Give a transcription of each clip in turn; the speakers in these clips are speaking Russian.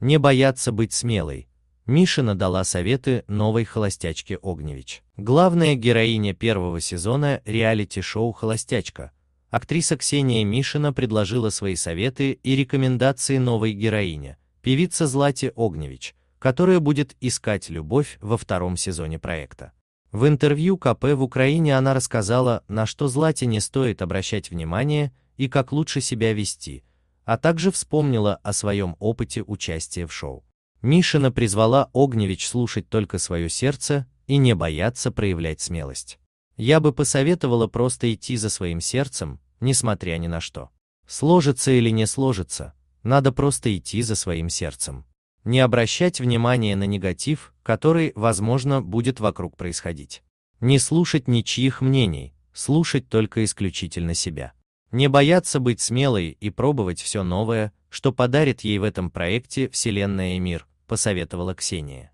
Не бояться быть смелой. Мишина дала советы новой холостячке Огневич. Главная героиня первого сезона реалити-шоу «Холостячка». Актриса Ксения Мишина предложила свои советы и рекомендации новой героине, певица Злате Огневич, которая будет искать любовь во втором сезоне проекта. В интервью КП в Украине она рассказала, на что Злате не стоит обращать внимание и как лучше себя вести – а также вспомнила о своем опыте участия в шоу. Мишина призвала Огневич слушать только свое сердце и не бояться проявлять смелость. Я бы посоветовала просто идти за своим сердцем, несмотря ни на что. Сложится или не сложится, надо просто идти за своим сердцем. Не обращать внимания на негатив, который, возможно, будет вокруг происходить. Не слушать ничьих мнений, слушать только исключительно себя не бояться быть смелой и пробовать все новое, что подарит ей в этом проекте «Вселенная и мир», посоветовала Ксения.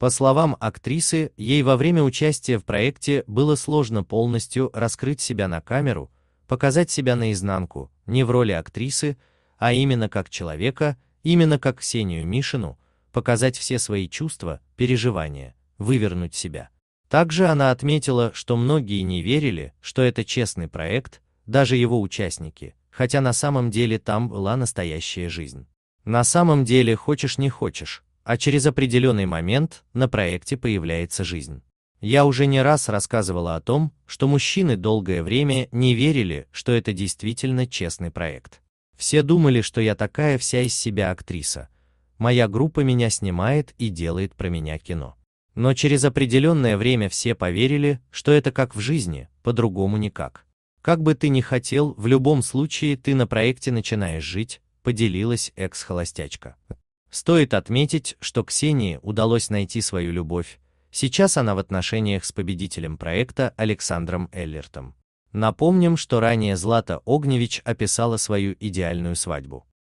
По словам актрисы, ей во время участия в проекте было сложно полностью раскрыть себя на камеру, показать себя наизнанку, не в роли актрисы, а именно как человека, именно как Ксению Мишину, показать все свои чувства, переживания, вывернуть себя. Также она отметила, что многие не верили, что это честный проект, даже его участники, хотя на самом деле там была настоящая жизнь. На самом деле, хочешь не хочешь, а через определенный момент на проекте появляется жизнь. Я уже не раз рассказывала о том, что мужчины долгое время не верили, что это действительно честный проект. Все думали, что я такая вся из себя актриса. Моя группа меня снимает и делает про меня кино. Но через определенное время все поверили, что это как в жизни, по-другому никак. Как бы ты ни хотел, в любом случае ты на проекте начинаешь жить, поделилась экс-холостячка. Стоит отметить, что Ксении удалось найти свою любовь, сейчас она в отношениях с победителем проекта Александром Эллертом. Напомним, что ранее Злата Огневич описала свою идеальную свадьбу.